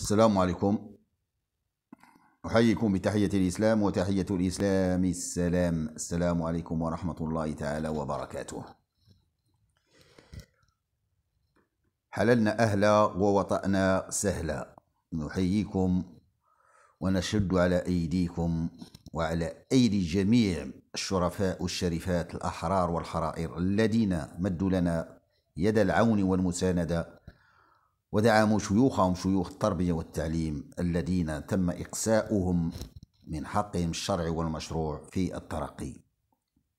السلام عليكم أحييكم بتحية الإسلام وتحية الإسلام السلام السلام عليكم ورحمة الله تعالى وبركاته حللنا أهلا ووطأنا سهلا نحييكم ونشد على أيديكم وعلى أيدي جميع الشرفاء والشريفات الأحرار والحرائر الذين مدوا لنا يد العون والمساندة ودعموا شيوخهم شيوخ التربية والتعليم الذين تم إقساؤهم من حقهم الشرعي والمشروع في الترقي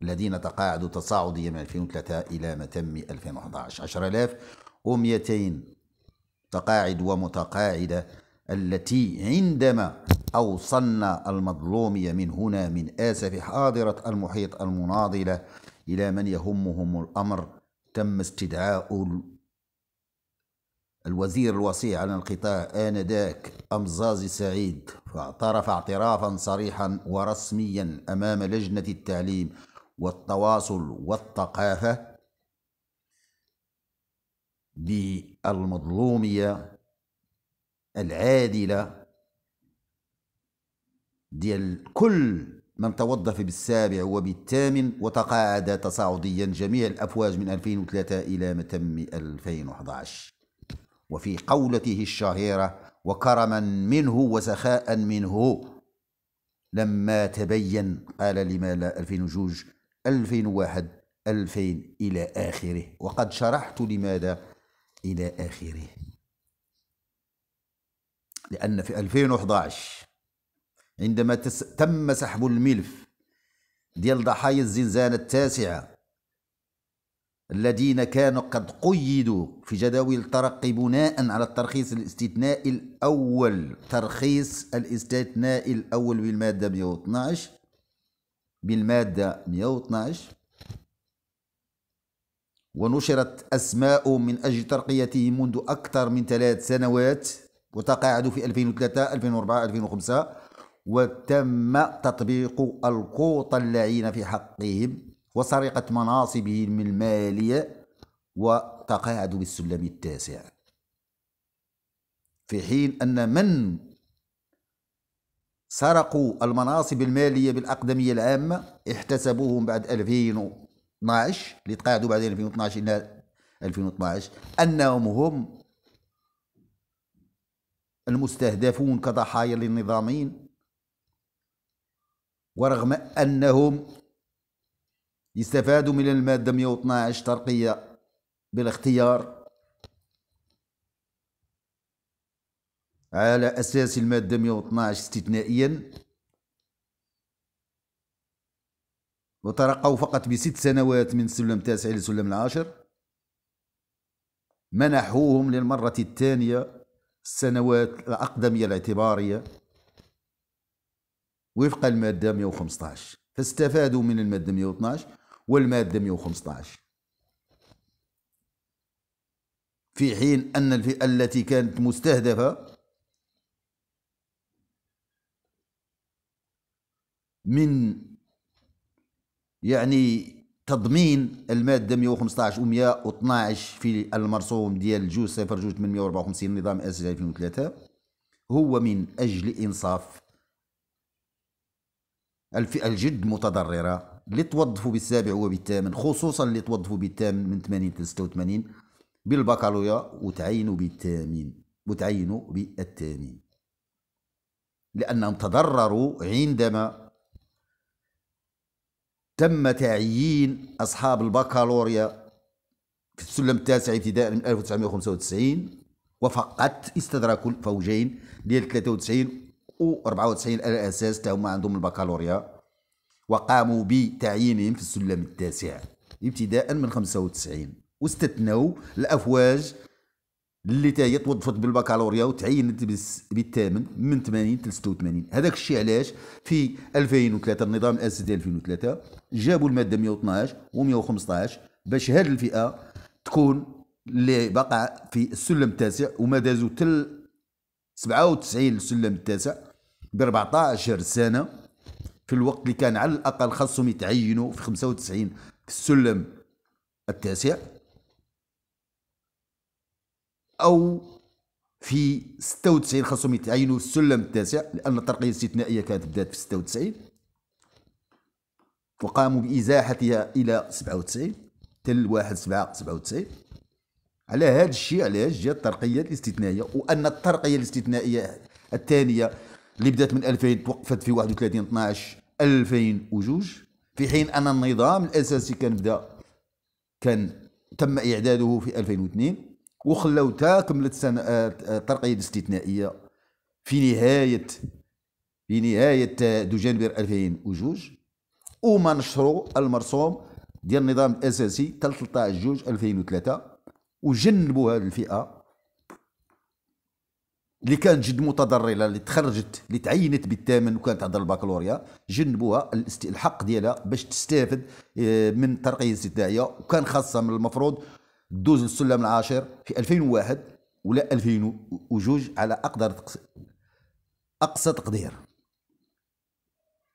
الذين تقاعدوا تصاعديا من 2003 إلى ما تم 2011 10200 تقاعد ومتقاعدة التي عندما أوصلنا المظلومية من هنا من آسف حاضرة المحيط المناضلة إلى من يهمهم الأمر تم استدعاء الوزير الوصي على القطاع آنذاك أمزازي سعيد فاعترف اعترافا صريحا ورسميا أمام لجنة التعليم والتواصل والثقافة بالمظلومية العادلة ديال كل من توظف بالسابع وبالثامن وتقاعد تصاعديا جميع الأفواج من 2003 إلى متم 2011 وفي قولته الشهيرة وكرما منه وسخاء منه لما تبين قال لما لا 2000 2001 2000 إلى آخره وقد شرحت لماذا إلى آخره لأن في 2011 عندما تم سحب الملف ديال ضحايا الزنزانة التاسعة الذين كانوا قد قيدوا في جداول الترقي بناء على الترخيص الاستثنائي الأول ترخيص الاستثنائي الأول بالمادة 112 بالمادة 112 ونشرت أسماء من أجل ترقيتهم منذ أكثر من ثلاث سنوات وتقاعدوا في 2003 2004 2005 وتم تطبيق القوط اللعينة في حقهم وسرقة مناصبهم المالية وتقاعدوا بالسلم التاسع في حين أن من سرقوا المناصب المالية بالأقدمية العامة احتسبوهم بعد 2012 اللي تقاعدوا بعد 2012 إلى 2012 أنهم هم المستهدفون كضحايا للنظامين ورغم أنهم يستفادوا من المادة 112 ترقية بالاختيار على أساس المادة 112 استثنائيا وترقوا فقط بست سنوات من السلم التاسع إلى سلم العاشر منحوهم للمرة الثانية السنوات الأقدمية الاعتبارية وفق المادة 115 فاستفادوا من المادة 112 والمادة 115 في حين أن الفئة التي كانت مستهدفة من يعني تضمين المادة 115 و 112 في المرسوم ديال جوج صفر جوج 854 نظام أساسي 2003 هو من أجل إنصاف الفئة الجد متضررة اللي توظفوا بالسابع وبالثامن خصوصا اللي توظفوا بالثامن من 80 ل 86 بالبكالوريا وتعينوا بالثامن وتعينوا بالثامن لأنهم تضرروا عندما تم تعيين أصحاب البكالوريا في السلم التاسع ابتداء من 1995 وفقط استدركوا الفوجين ديال 93 و 94 على أساس تاهما عندهم البكالوريا وقاموا بتعيينهم في السلم التاسع ابتداء من 95 واستثنوا الافواج اللي تاهي توظفت بالبكالوريا وتعينت بالثامن من 80 ل 86 هذاك الشيء علاش في 2003 النظام الاساسي 2003 جابوا الماده 112 و115 باش هذه الفئه تكون اللي بقى في السلم التاسع وما دازوا تل 97 السلم التاسع ب 14 سنه في الوقت اللي كان على الاقل خاصهم يتعينوا في 95 في السلم التاسع او في 96 خاصهم يتعينوا السلم التاسع لان الترقيه الاستثنائيه كانت بدات في 96 وقاموا بازاحتها الى 97 تل 1 7 97 على هذا الشيء علاش جات الترقيه الاستثنائيه وان الترقيه الاستثنائيه الثانيه اللي بدات من 2000 توقفت في 31 12 2002 في حين أن النظام الأساسي كان بدا كان تم إعداده في 2002 وخلاو تا كملت سنة الترقية آه، آه، الاستثنائية في نهاية في نهاية آه، دجنبر 2002 وما نشروا المرسوم ديال النظام الأساسي حتى 13 جوج 2003 وجنبوا هذه الفئة اللي كانت جد متضرره اللي تخرجت اللي تعينت بالثامن وكانت عند البكالوريا جنبوها الحق ديالها باش تستافد آه، من الترقيه الاستثنائيه وكان خاصها من المفروض دوز للسلم العاشر في 2001 ولا 2002 على اقدر اقصى تقدير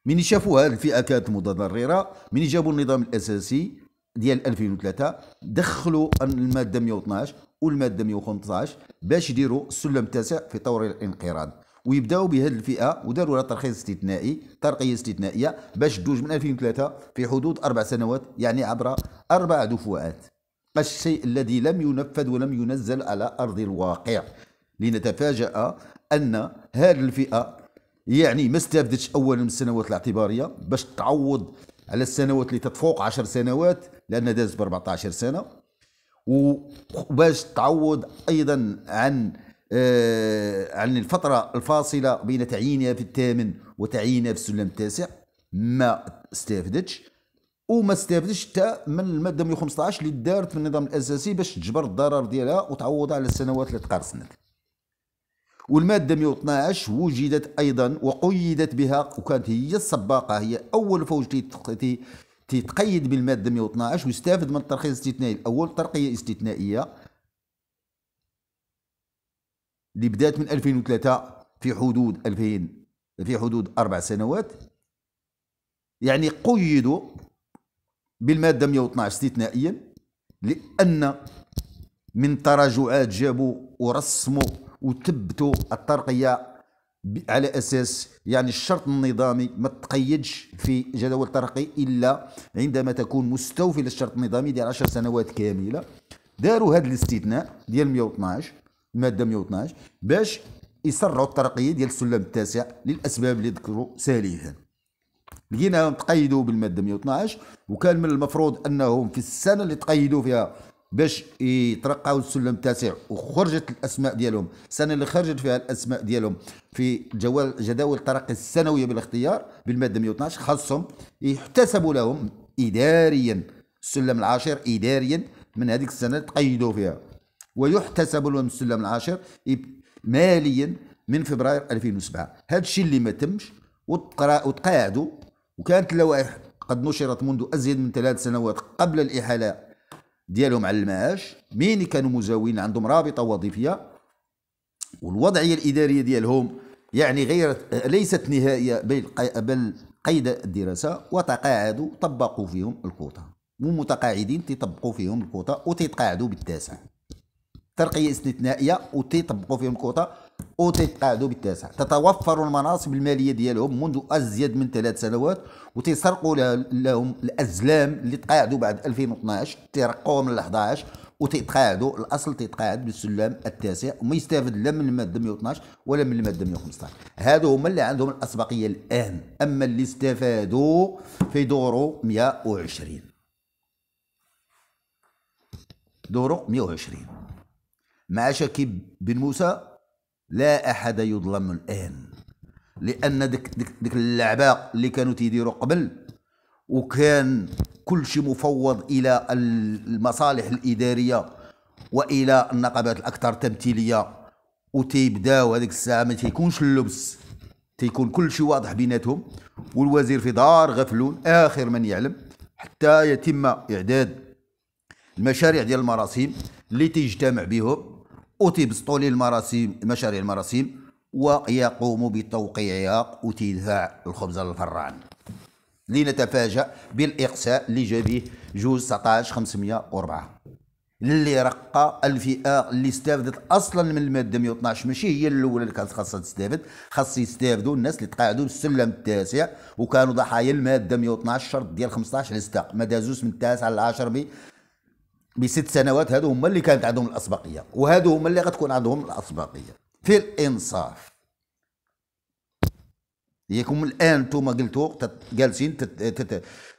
من هذه الفئه كانت متضرره من جابوا النظام الاساسي ديال 2003 دخلوا الماده 112 والماده 115 باش يديروا السلم التاسع في طور الانقراض ويبداو بهذه الفئه وداروا لها ترخيص استثنائي ترقيه استثنائيه باش تدوج من 2003 في حدود اربع سنوات يعني عبر اربع دفعات الشيء الذي لم ينفذ ولم ينزل على ارض الواقع لنتفاجأ ان هذه الفئه يعني ما استفدتش اولا من السنوات الاعتباريه باش تعوض على السنوات اللي تتفوق 10 سنوات لان دازت ب 14 سنه وباش تعوض ايضا عن آه، عن الفترة الفاصلة بين تعيينها في الثامن وتعيينها في السلم التاسع ما استافدتش وما استافدتش حتى من الماده 115 اللي دارت في النظام الاساسي باش تجبر الضرر ديالها وتعوضها على السنوات اللي تقرصنت والماده 112 وجدت ايضا وقيدت بها وكانت هي السباقه هي اول فوج تتقيد بالمادة 112 ويستافد من الترخيص الاستثنائي الأول ترقية استثنائية اللي بدات من 2003 في حدود 2000 في حدود أربع سنوات يعني قيدوا بالمادة 112 استثنائيا لأن من تراجعات جابوا ورسموا وثبتوا الترقية على اساس يعني الشرط النظامي ما تقيدش في جدول الترقي الا عندما تكون مستوفي للشرط النظامي ديال 10 سنوات كامله داروا هذا الاستثناء ديال 112 الماده 112 باش يسرعوا الترقيه ديال السلم التاسع للاسباب اللي ذكروا سالفا لقيناهم تقيدوا بالماده 112 وكان من المفروض انهم في السنه اللي تقيدوا فيها باش يترقاو السلم التاسع وخرجت الاسماء ديالهم السنه اللي خرجت فيها الاسماء ديالهم في جوال جداول الترقي السنويه بالاختيار بالماده 112 خاصهم يحتسبوا لهم اداريا السلم العاشر اداريا من هذيك السنه تقيدوا فيها ويحتسب لهم السلم العاشر ماليا من فبراير 2007 هذا الشيء اللي ما تمش وتقاعدوا وكانت اللوائح قد نشرت منذ ازيد من ثلاث سنوات قبل الاحاله ديالهم على المعاش مين كانوا مزاولين عندهم رابطه وظيفيه والوضعيه الاداريه ديالهم يعني غير ليست نهائيه بل قيد الدراسه وتقاعدوا طبقوا فيهم الكوطه ومتقاعدين تطبقوا فيهم الكوطه وتتقاعدوا بالتاسع ترقيه استثنائيه وتطبقوا فيهم الكوطه وتتقاعدوا بالتاسع تتوفر المناصب الماليه ديالهم منذ ازيد من ثلاث سنوات وتسرقوا لهم الازلام اللي تقاعدوا بعد 2012 ترقوهم ل 11 وتتقاعدوا الاصل تتقاعد بالسلم التاسع وما يستافد لا من الماده 112 ولا من الماده 115 هادو هما اللي عندهم الاسبقيه الان اما اللي استفادوا في دورو 120 دورو 120 مع شكيب بن موسى لا أحد يظلم الآن لأن ديك ديك, ديك اللعبة اللي كانوا تيديروا قبل وكان كل شيء مفوض إلى المصالح الإدارية وإلى النقابات الأكثر تمثيلية وتيبداو هذيك الساعة ما تيكونش اللبس تيكون كل شيء واضح بيناتهم والوزير في دار غفلون آخر من يعلم حتى يتم إعداد المشاريع ديال المراسيم اللي تيجتمع بهم أوتي بسطولي المراسيم مشاريع المراسيم ويقوم بتوقيعها وتدفع الخبز للفران لنتفاجأ بالإقساء اللي جا به جوج 19504 اللي رقى الفئة اللي استافدت أصلا من المادة 112 ماشي هي الأولى اللي كانت خاصها تستافد خاص يستافدوا الناس اللي تقاعدوا السلم التاسع وكانوا ضحايا المادة 112 شرط ديال 15 لستاق ما دازوش من التاسع للعاشر ب بست سنوات هادو هما اللي كانت عندهم الاسبقيه وهادو هما اللي غتكون عندهم الاسبقيه في الانصاف ياكم الان نتوما قلتوا جالسين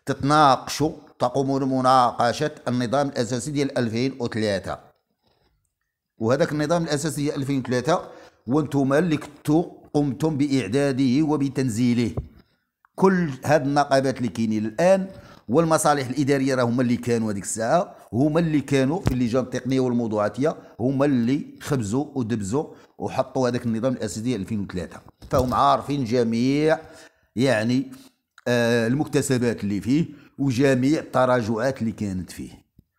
تتناقشوا تقومون مناقشه النظام الاساسي ديال 2003 وهذاك النظام الاساسي ديال 2003 وانتوما اللي كنتوا قمتم باعداده وبتنزيله كل هاد النقابات اللي كاينين الان والمصالح الاداريه راهما اللي كانوا هذيك الساعه هما اللي كانوا في اللجان التقنيه والموضوعاتيه هما اللي خبزوا ودبزوا وحطوا هذاك النظام الاساسي ديال 2003 فهم عارفين جميع يعني آه المكتسبات اللي فيه وجميع التراجعات اللي كانت فيه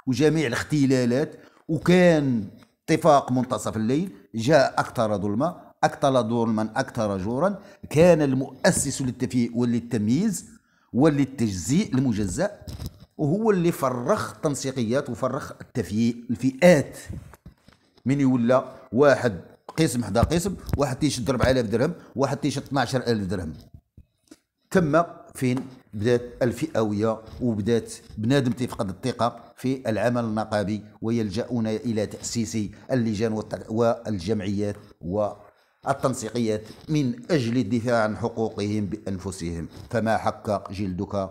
وجميع الاختلالات وكان اتفاق منتصف الليل جاء اكثر ظلمه اكثر ظلما اكثر جورا كان المؤسس للتفيئ وللتمييز وللتجزيء المجزأ وهو اللي فرخ التنسيقيات وفرخ التفييق الفئات من يولى واحد قسم حدا قسم واحد تيشد 4000 درهم واحد تيشد 12000 درهم تم فين بدات الفئويه وبدات بنادم تفقد الثقه في العمل النقابي ويلجؤون الى تاسيس اللجان والجمعيات والتنسيقيات من اجل الدفاع عن حقوقهم بانفسهم فما حق جلدك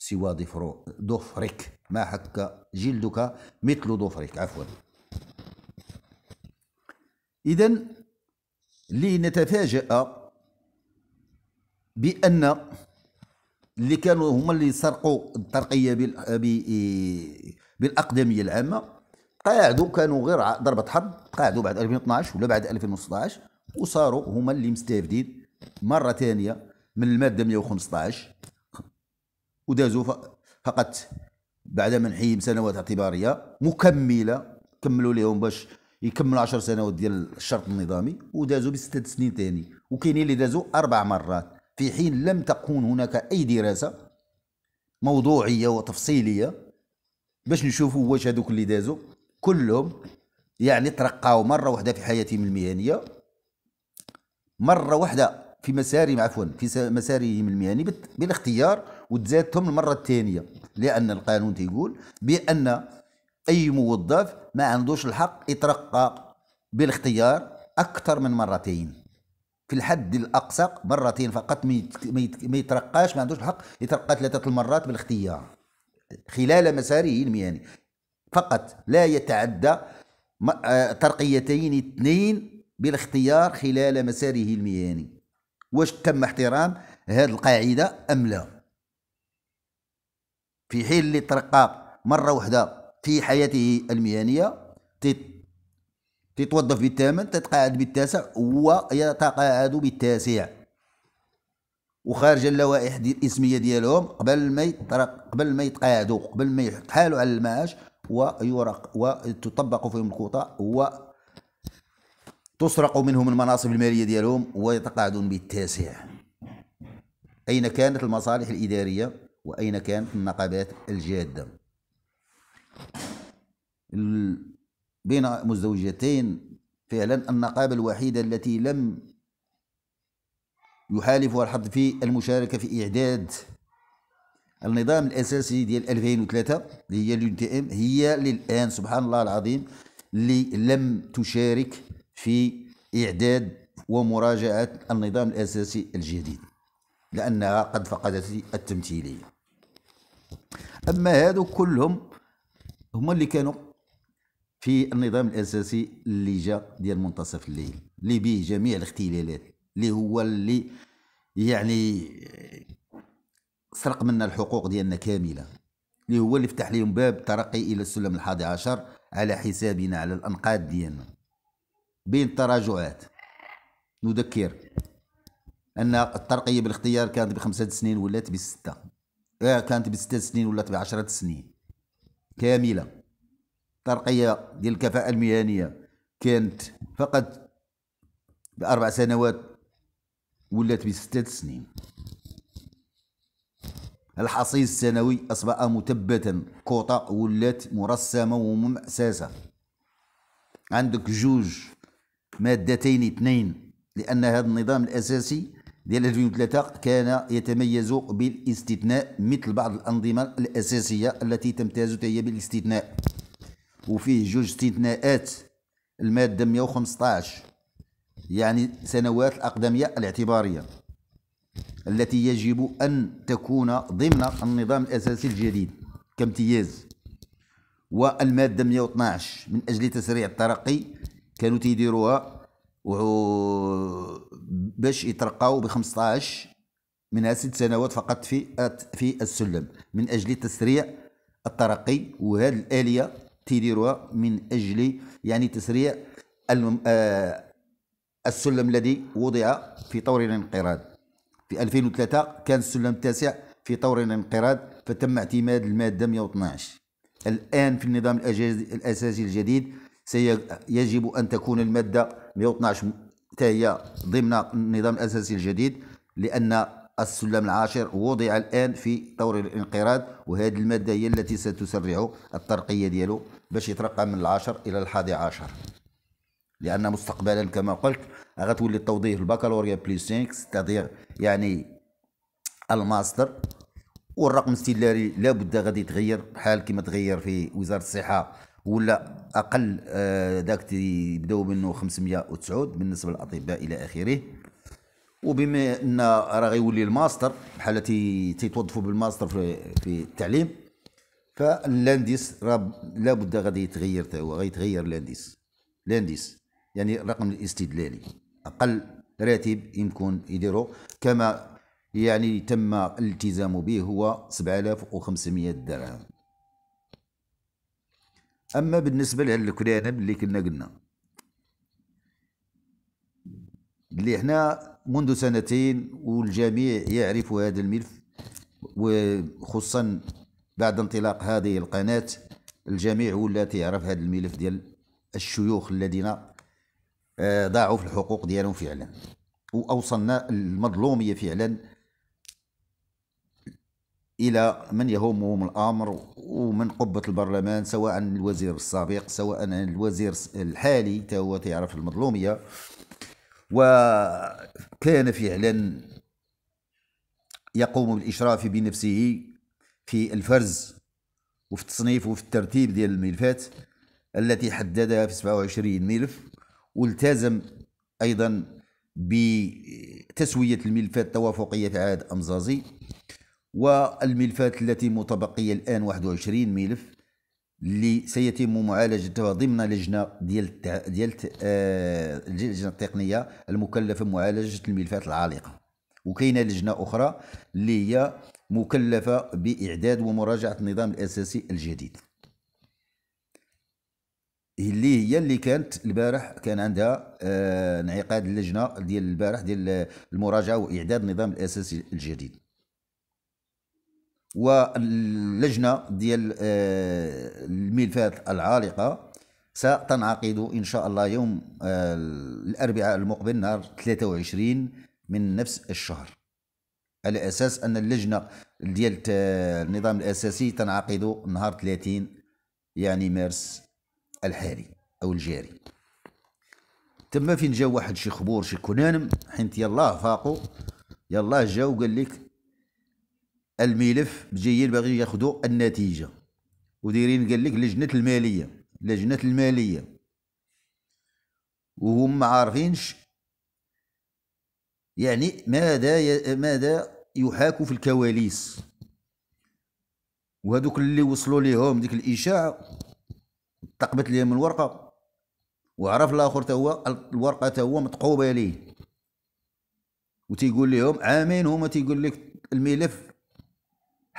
سوى ضفرك ما حك جلدك مثل ضفرك عفوا إذا لنتفاجأ بأن اللي كانوا هما اللي سرقوا الترقية بالأقدمية العامة قاعدوا كانوا غير ضربة حرب قاعدوا بعد 2012 ولا بعد 2016 وصاروا هما اللي مستافدين مرة ثانية من المادة 115 ودازوا فقط بعد منحهم سنوات اعتباريه مكمله كملوا لهم باش يكملوا 10 سنوات ديال الشرط النظامي ودازوا بسته سنين ثاني وكاينين اللي دازوا اربع مرات في حين لم تكون هناك اي دراسه موضوعيه وتفصيليه باش نشوفوا واش هذوك اللي دازوا كلهم يعني ترقاو مره واحده في حياتهم المهنيه مره واحده في مسارهم عفوا في مسارهم المهني بالاختيار وتزادتهم المره الثانيه لان القانون تيقول بان اي موظف ما عندوش الحق يترقى بالاختيار اكثر من مرتين في الحد الاقصى مرتين فقط ما يترقاش ما عندوش الحق يترقى ثلاثه المرات بالاختيار خلال مساره المهني يعني. فقط لا يتعدى آه، ترقيتين اثنين بالاختيار خلال مساره المهني واش تم احترام هذه القاعده ام لا في حين اللي ترقى مرة واحدة في حياته المهنية تتوظف بالثامن تتقاعد بالتاسع ويتقاعد بالتاسع وخارج اللوائح دي الاسميه ديالهم قبل ما يترق قبل ما يتقاعدوا قبل ما يتحالوا على المعاش ويرق وتطبق فيهم الكوطه و تسرق منهم المناصب الماليه ديالهم ويتقاعدون بالتاسع اين كانت المصالح الاداريه وأين كانت النقابات الجادة بين مزدوجتين فعلا النقابة الوحيدة التي لم يحالفها الحظ في المشاركة في إعداد النظام الأساسي ديال 2003 اللي هي اليونتي ام هي للآن سبحان الله العظيم اللي لم تشارك في إعداد ومراجعة النظام الأساسي الجديد لأنها قد فقدت التمثيلية أما هادو كلهم هما اللي كانوا في النظام الأساسي اللي جا ديال منتصف الليل اللي به جميع الاختلالات اللي هو اللي يعني سرق منا الحقوق ديالنا كاملة اللي هو اللي فتح لهم باب ترقي إلى السلم الحادي عشر على حسابنا على الأنقاض ديالنا بين التراجعات نذكر ان الترقيه بالاختيار كانت بخمسه سنين ولات بسته آه، كانت بسته سنين ولات بعشرة سنين كامله الترقيه ديال الكفاءه المهنيه كانت فقط باربع سنوات ولات بستة سنين الحصيص السنوي أصبح مثبتا كوطا ولات مرسمة ومؤسسة عندك جوج مادتين اثنين لأن هذا النظام الأساسي ديال 2003 كان يتميز بالاستثناء مثل بعض الأنظمة الأساسية التي تمتاز هي بالاستثناء وفيه جوج استثناءات المادة 115 يعني سنوات الأقدمية الاعتبارية التي يجب أن تكون ضمن النظام الأساسي الجديد كامتياز والمادة 112 من أجل تسريع الترقي كانوا تيديروها باش يترقاو ب 15 منها ست سنوات فقط في في السلم من اجل تسريع الترقي وهذه الاليه تيديروها من اجل يعني تسريع آه، السلم الذي وضع في طور الانقراض في 2003 كان السلم التاسع في طور الانقراض فتم اعتماد الماده 112 الان في النظام الاساسي الجديد سيجب أن تكون المادة 112 هي ضمن النظام الأساسي الجديد لأن السلم العاشر وضع الآن في طور الانقراض وهذه المادة هي التي ستسرع الترقية ديالو باش يترقى من العاشر إلى الحادي عشر لأن مستقبلا كما قلت غتولي التوظيف البكالوريا بليس 5 ستادير يعني الماستر والرقم الاستدلالي لابد غادي يتغير بحال كما تغير في وزارة الصحة ولا اقل آه، ذاك يبداو منه 509 بالنسبه للاطباء الى اخره وبما ان راه غيولي الماستر بحال تيتوظفوا بالماستر في في التعليم فاللانديس راه لابد غادي يتغير حتى هو غيتغير لانديس لانديس يعني الرقم الاستدلالي اقل راتب يمكن يديرو كما يعني تم الالتزام به هو 7500 درهم أما بالنسبة للكريانب اللي كنا قلنا اللي احنا منذ سنتين والجميع يعرف هذا الملف وخصوصا بعد انطلاق هذه القناة الجميع ولا يعرف هذا الملف ديال الشيوخ الذين آه، ضاعوا في الحقوق ديالهم فعلا وأوصلنا المظلومية فعلا الى من يهمهم الامر ومن قبه البرلمان سواء الوزير السابق سواء الوزير الحالي هو تيعرف المظلوميه وكان فعلا يقوم بالاشراف بنفسه في الفرز وفي التصنيف وفي الترتيب ديال الملفات التي حددها في 27 ملف والتزم ايضا بتسويه الملفات التوافقيه في عهد امزازي والملفات التي متبقية الآن 21 ملف اللي سيتم معالجتها ضمن لجنه ديال ديال اللجنه آه، التقنيه المكلفه بمعالجه الملفات العالقه وكاينه لجنه اخرى اللي هي مكلفه باعداد ومراجعه النظام الاساسي الجديد اللي هي اللي كانت البارح كان عندها آه، انعقاد اللجنه ديال البارح ديال المراجعه واعداد النظام الاساسي الجديد واللجنه ديال آه، الملفات العالقه ستنعقد ان شاء الله يوم آه، الاربعاء المقبل نهار 23 من نفس الشهر على اساس ان اللجنه ديال آه، النظام الاساسي تنعقد نهار 30 يعني مارس الحالي او الجاري تما فين جا واحد شي خبور شي كنانم حيت يلاه فاقو يلاه جا وقال لك الملف جايين باغي ياخذوا النتيجه ودايرين قال لك لجنه الماليه لجنه الماليه وهم ما عارفينش يعني ماذا ماذا يحاك في الكواليس وهذوك اللي وصلوا ليهم ديك الاشاعه تقبت ليهم الورقه وعرف الاخر تا هو الورقه تا هو متقوبه ليه وتيقول لهم عامين هما تيقول لك الملف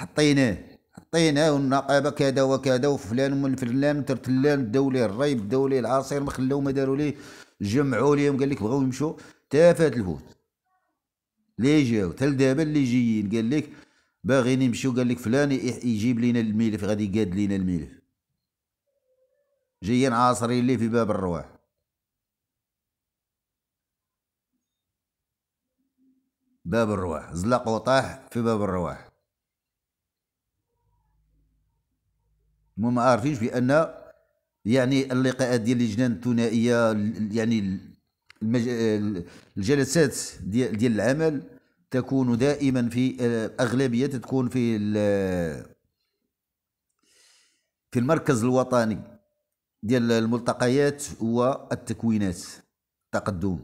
حطيناه حطيناه والنقابه كذا وكذا وفلان من فلان داو ليه الري بداو ليه العصير ما خلاو ما داروا ليه جمعوا ليهم قال لك بغاو يمشوا تا فات الفوت لي جاو تل دابا اللي جايين قال لك باغيين يمشيو قال لك فلان يجيب لينا الملف غادي يقاد لينا الملف جايين عاصرين ليه في باب الرواح باب الرواح زلق وطاح في باب الرواح هما عارفينش بان يعني اللقاءات ديال اللجنه الثنائيه يعني المج... الجلسات ديال ديال العمل تكون دائما في اغلبيه تكون في في المركز الوطني ديال الملتقيات والتكوينات تقدم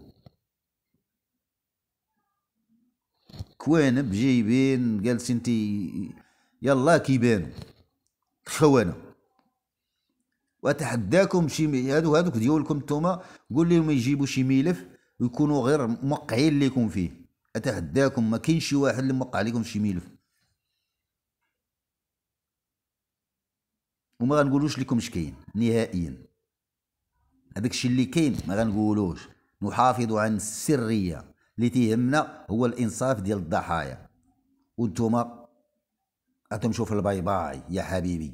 كوانب جايبين جالسين تي يلا كيبانو خوانه واتحداكم شي هادو هادوك ديالكم نتوما قول لهم يجيبوا شي ملف ويكونوا غير موقعين ليكم فيه اتحداكم ما كاينش شي واحد اللي موقع لكم شي ملف وما غنقولوش لكم اش كاين نهائيا هذاك الشيء اللي كاين ما غنقولوش نحافظ عن السريه اللي تيهمنا هو الانصاف ديال الضحايا وانتم أنتم شوفوا الباي باي يا حبيبي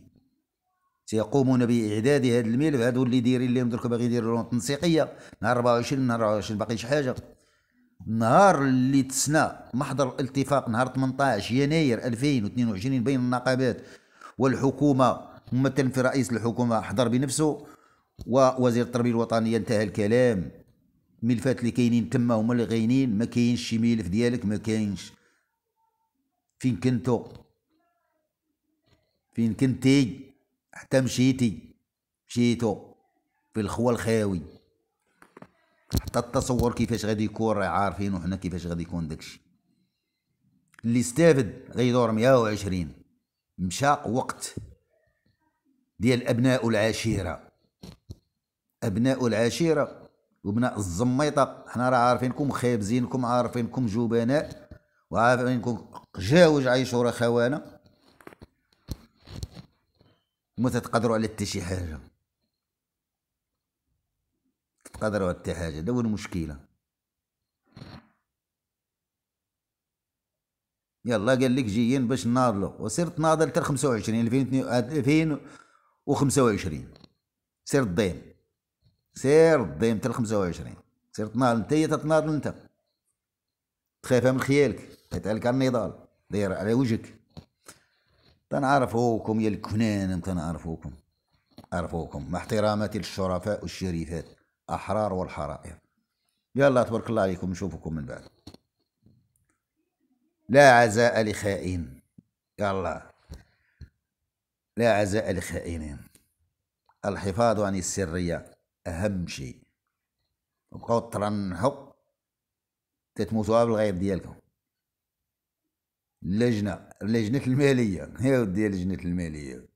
سيقومون بإعداد هذا الملف هذو اللي دايرين لهم درك باغي يديروا لهم تنسيقية نهار 24 نهار 24 باقي شي حاجة النهار اللي تسنى محضر الاتفاق نهار 18 يناير 2022 بين النقابات والحكومة ممثلا في رئيس الحكومة حضر بنفسه ووزير التربية الوطنية انتهى الكلام ملفات اللي كاينين تما هما اللي غاينين ما كاينش شي ملف ديالك ما كاينش فين كنتو فين كنتي حتى مشيتي مشيتو في الخوى الخاوي حتى التصور كيفاش غادي يكون راه عارفين وحنا كيفاش غادي يكون داكشي اللي استافد غيدور 120 مشى وقت ديال ابناء العشيره ابناء العشيره وبناء الزميطه حنا راه عارفينكم خابزينكم عارفينكم جبناء وعارفينكم جاوج راه خوانه متى تقدروا على حتى شي حاجه تقدروا على حتى حاجه هذا هو المشكله يلا قال لك جايين باش ناضلوا وصرت ناضل حتى آه، وخمسة وعشرين سير الضيم سير الضيم حتى وعشرين سير تناضل انت هي تتناضل انت تخاف من خيالك تتعلك على النضال داير على وجهك تنعرفوكم يا الكنان تنعرفوكم عرفوكم مع احتراماتي للشرفاء والشريفات أحرار والحرائر يلا تبارك الله عليكم نشوفكم من بعد لا عزاء لخائن يلا لا عزاء لخائنين الحفاظ عن السرية أهم شيء بقاو ترنحوا تتموتوا بالغيب ديالكم اللجنه لجنه الماليه هي ودي لجنه الماليه